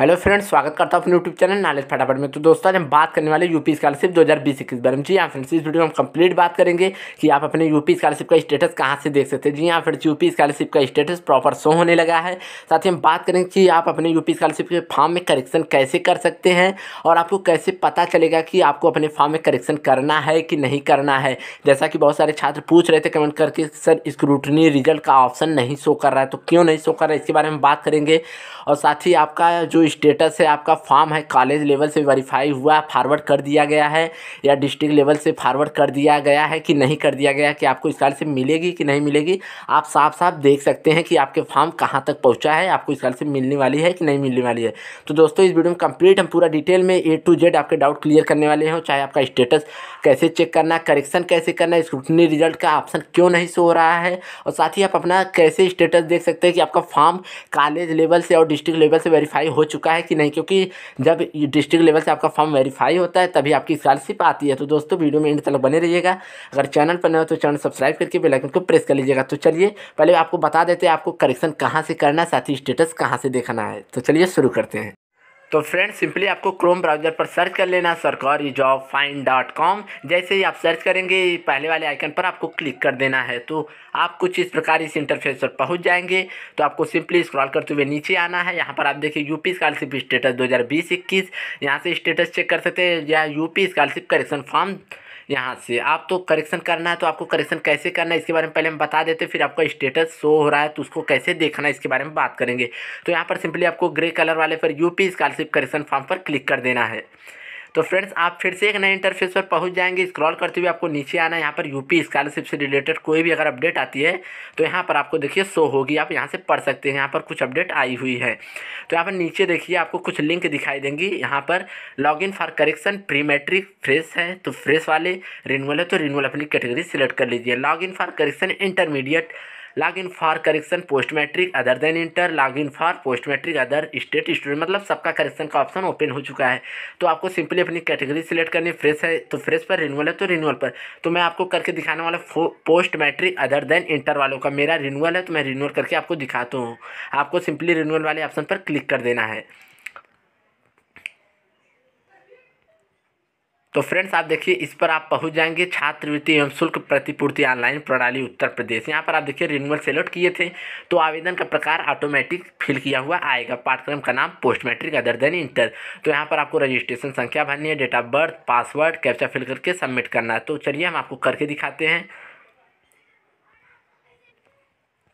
hello friends स्वागत करता हूँ अपने यूट्यूब चैनल नॉलेज फटाफट में तो दोस्तों आज हम बात करने वाले यूपी स्कॉलरशिप 2020 इक्कीस बारे में जी हाँ फ्रेंड्स इस वीडियो में हम कंप्लीट बात करेंगे कि आप अपने यूपी स्कॉलरशिप का स्टेटस कहाँ से देख सकते हैं जी हाँ फ्रेंड्स यूपी स्कॉलरशिप का स्टेटस प्रॉपर शो होने लगा है साथ ही हम बात करेंगे कि आप अपने यूपी स्कॉलरशिप के फॉर्म में करेक्शन कैसे कर सकते हैं और आपको कैसे पता चलेगा कि आपको अपने फॉर्म में करेक्शन करना है कि नहीं करना है जैसा कि बहुत सारे छात्र पूछ रहे थे कमेंट करके सर स्क्रूटनी रिजल्ट का ऑप्शन नहीं शो कर रहा है तो क्यों नहीं शो कर रहा है इसके बारे में बात करेंगे और साथ ही आपका जो स्टेटस है आपका फॉर्म है कॉलेज लेवल से वेरीफाई हुआ फॉरवर्ड कर दिया गया है या डिस्ट्रिक्ट लेवल से फॉरवर्ड कर दिया गया है कि नहीं कर दिया गया कि आपको स्कॉलरशिप मिलेगी कि नहीं मिलेगी आप साफ साफ देख सकते हैं कि आपके फॉर्म कहाँ तक पहुँचा है आपको स्कॉलरशिप मिलने वाली है कि नहीं मिलने वाली है तो दोस्तों इस वीडियो में कंप्लीट हम पूरा डिटेल में ए टू जेड आपके डाउट क्लियर करने वाले हों चाहे आपका स्टेटस कैसे चेक करना करेक्शन कैसे करना स्क्रूटनी रिजल्ट का ऑप्शन क्यों नहीं शो हो रहा है और साथ ही आप अपना कैसे स्टेटस देख सकते हैं कि आपका फॉर्म कॉलेज लेवल से और डिस्ट्रिक्ट लेवल से वेरीफाई हो चुका चुका है कि नहीं क्योंकि जब डिस्ट्रिक्ट लेवल से आपका फॉर्म वेरीफाई होता है तभी आपकी स्कॉलरशिप आती है तो दोस्तों वीडियो में एंड तक बने रहिएगा अगर चैनल पर नए हो तो चैनल सब्सक्राइब करके बेलाइकन को प्रेस कर लीजिएगा तो चलिए पहले आपको बता देते हैं आपको करेक्शन कहाँ से करना है साथ ही स्टेटस कहाँ से देखना है तो चलिए शुरू करते हैं तो फ्रेंड सिंपली आपको क्रोम ब्राउज़र पर सर्च कर लेना सरकारी जॉब फाइन डॉट कॉम जैसे ही आप सर्च करेंगे पहले वाले आइकन पर आपको क्लिक कर देना है तो आप कुछ इस प्रकार इस इंटरफेस पर पहुंच जाएंगे तो आपको सिंपली स्क्रॉल करते हुए नीचे आना है यहाँ पर आप देखिए यूपी स्कॉलरशिप स्टेटस दो हज़ार बीस इक्कीस यहाँ से स्टेटस चेक कर सकते हैं या यूपी स्कॉलरशिप करेक्शन फॉर्म यहाँ से आप तो करेक्शन करना है तो आपको करेक्शन कैसे करना है इसके बारे में पहले हम बता देते फिर आपका स्टेटस शो हो रहा है तो उसको कैसे देखना है इसके बारे में बात करेंगे तो यहाँ पर सिंपली आपको ग्रे कलर वाले पर यूपी स्कॉलरशिप करेक्शन फॉर्म पर क्लिक कर देना है तो फ्रेंड्स आप फिर से एक नए इंटरफेस पर पहुंच जाएंगे स्क्रॉल करते हुए आपको नीचे आना है यहाँ पर यूपी स्कॉलरशिप से रिलेटेड कोई भी अगर अपडेट आती है तो यहाँ पर आपको देखिए शो होगी आप यहाँ से पढ़ सकते हैं यहाँ पर कुछ अपडेट आई हुई है तो यहाँ पर नीचे देखिए आपको कुछ लिंक दिखाई देंगी यहाँ पर log in for correction pre matric fresh है तो फ्रेश वाले रिनवल है तो रिनवल अपनी कैटेगरी सेलेक्ट कर लीजिए log in for correction intermediate log in for correction post matric other than inter log in for post matric other state student मतलब सबका करेक्शन का ऑप्शन ओपन हो चुका है तो आपको सिंपली अपनी कैटेगरी सिलेक्ट करनी फ्रेश है तो फ्रेश पर रिन्यूअल है तो रिन्यूअल पर तो मैं आपको करके दिखाने वाला post matric other than inter वालों का मेरा रिन्यूअल है तो मैं रिन्यूअल करके आपको दिखाता हूँ आपको सिंपली रिन्यूअल वाले ऑप्शन पर क्लिक कर देना है तो फ्रेंड्स आप देखिए इस पर आप पहुंच जाएंगे छात्रवृत्ति एवं शुल्क प्रतिपूर्ति ऑनलाइन प्रणाली उत्तर प्रदेश यहाँ पर आप देखिए रिन्यूअल सेलेक्ट किए थे तो आवेदन का प्रकार ऑटोमेटिक फिल किया हुआ आएगा पाठ्यक्रम का नाम post matric other than inter तो यहाँ पर आपको रजिस्ट्रेशन संख्या भरनी है date of birth password captcha fill करके सबमिट करना है तो चलिए हम आपको करके दिखाते हैं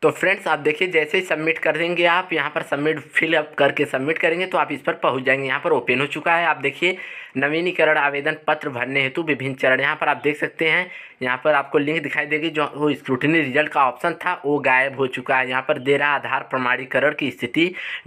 तो फ्रेंड्स आप देखिए जैसे ही सबमिट कर देंगे आप यहाँ पर सबमिट फिलअप करके सबमिट करेंगे तो आप इस पर पहुँच जाएंगे यहाँ पर ओपन हो चुका है आप देखिए नवीनीकरण आवेदन पत्र भरने हेतु विभिन्न चरण यहाँ पर आप देख सकते हैं यहाँ पर आपको लिंक दिखाई देगी जो वो स्क्रूटनी रिजल्ट का ऑप्शन था वो गायब हो चुका है यहाँ पर दे रहा आधार प्रमाणीकरण की स्थिति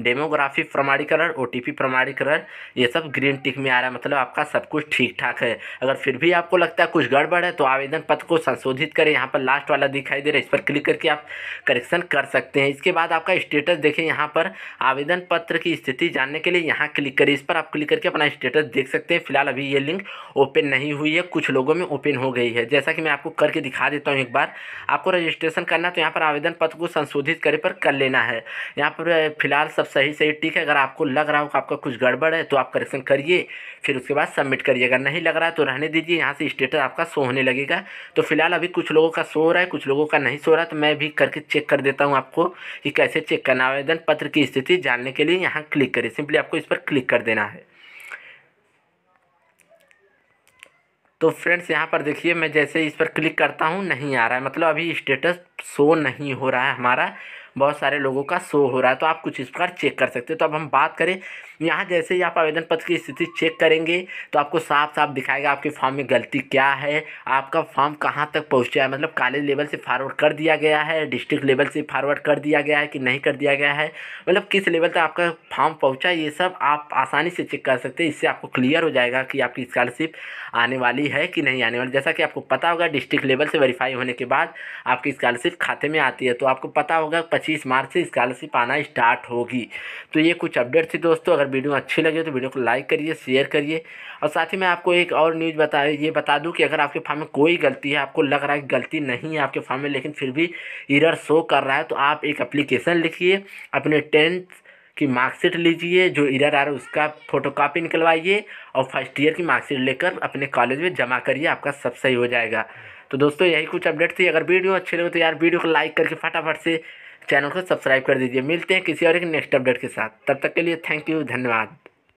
डेमोग्राफी प्रमाणीकरण ओ प्रमाणीकरण ये सब ग्रीन टिक में आ रहा है मतलब आपका सब कुछ ठीक ठाक है अगर फिर भी आपको लगता है कुछ गड़बड़ है तो आवेदन पत्र को संशोधित करें यहाँ पर लास्ट वाला दिखाई दे रहा है इस पर क्लिक करके आप करेक्ट सेलेक्शन कर सकते हैं इसके बाद आपका स्टेटस देखें यहाँ पर आवेदन पत्र की स्थिति जानने के लिए यहाँ क्लिक करें इस पर आप क्लिक करके अपना स्टेटस देख सकते हैं फिलहाल अभी ये लिंक ओपन नहीं हुई है कुछ लोगों में ओपन हो गई है जैसा कि मैं आपको करके दिखा देता हूँ एक बार आपको रजिस्ट्रेशन करना तो यहाँ पर आवेदन पत्र को संशोधित करे पर कर लेना है यहाँ पर फिलहाल सब सही सही ठीक है अगर आपको लग रहा हो कि आपका कुछ गड़बड़ है तो आप करेक्शन करिए फिर उसके बाद सबमिट करिए अगर नहीं लग रहा है तो रहने दीजिए यहाँ से स्टेटस आपका सो होने लगेगा तो फिलहाल अभी कुछ लोगों का सो हो रहा है कुछ लोगों का नहीं सो रहा तो मैं भी करके चेक कर कर देता हूँ आपको कि कैसे चेक करना आवेदन पत्र की स्थिति जानने के लिए यहाँ क्लिक करें सिंपली आपको इस पर क्लिक कर देना है तो फ्रेंड्स यहाँ पर देखिए मैं जैसे इस पर क्लिक करता हूँ नहीं आ रहा है मतलब अभी स्टेटस शो नहीं हो रहा है हमारा बहुत सारे लोगों का शो हो रहा है तो आप कुछ इस प्रकार चेक कर सकते हो तो अब हम बात करें यहाँ जैसे ही आप आवेदन पत्र की स्थिति चेक करेंगे तो आपको साफ साफ दिखाएगा आपके फॉर्म में गलती क्या है आपका फॉर्म कहाँ तक पहुँचा है मतलब कॉलेज लेवल से फारवर्ड कर दिया गया है डिस्ट्रिक्ट लेवल से फारवर्ड कर दिया गया है कि नहीं कर दिया गया है मतलब किस लेवल तक आपका फॉर्म पहुँचा ये सब आप आसानी से चेक कर सकते हैं इससे आपको क्लियर हो जाएगा कि आपकी स्कॉलरशिप आने वाली है कि नहीं आने वाली जैसा कि आपको पता होगा डिस्ट्रिक्ट लेवल से वेरीफाई होने के बाद आपकी स्कॉलरशिप खाते में आती है तो आपको पता होगा पच्चीस मार्च से स्कॉलरशिप आना स्टार्ट होगी तो ये कुछ अपडेट थी दोस्तों अगर अगर वीडियो अच्छी लगे तो वीडियो को लाइक करिए शेयर करिए और साथ ही मैं आपको एक और न्यूज़ बता ये बता दूँ कि अगर आपके फार्म में कोई गलती है आपको लग रहा है गलती नहीं है आपके फार्म में लेकिन फिर भी इरर शो कर रहा है तो आप एक अप्लीकेशन लिखिए अपने टेंथ की मार्कशीट लीजिए जो इरर आ रहा है उसका कापी निकलवाइए और फर्स्ट ईयर की मार्कशीट लेकर अपने कॉलेज में जमा करिए आपका सब सही हो जाएगा तो दोस्तों यही कुछ अपडेट थी अगर वीडियो अच्छी लगे तो यार वीडियो को लाइक करके फटाफट से चैनल को सब्सक्राइब कर दीजिए मिलते हैं किसी और एक नेक्स्ट अपडेट के साथ तब तक के लिए थैंक यू धन्यवाद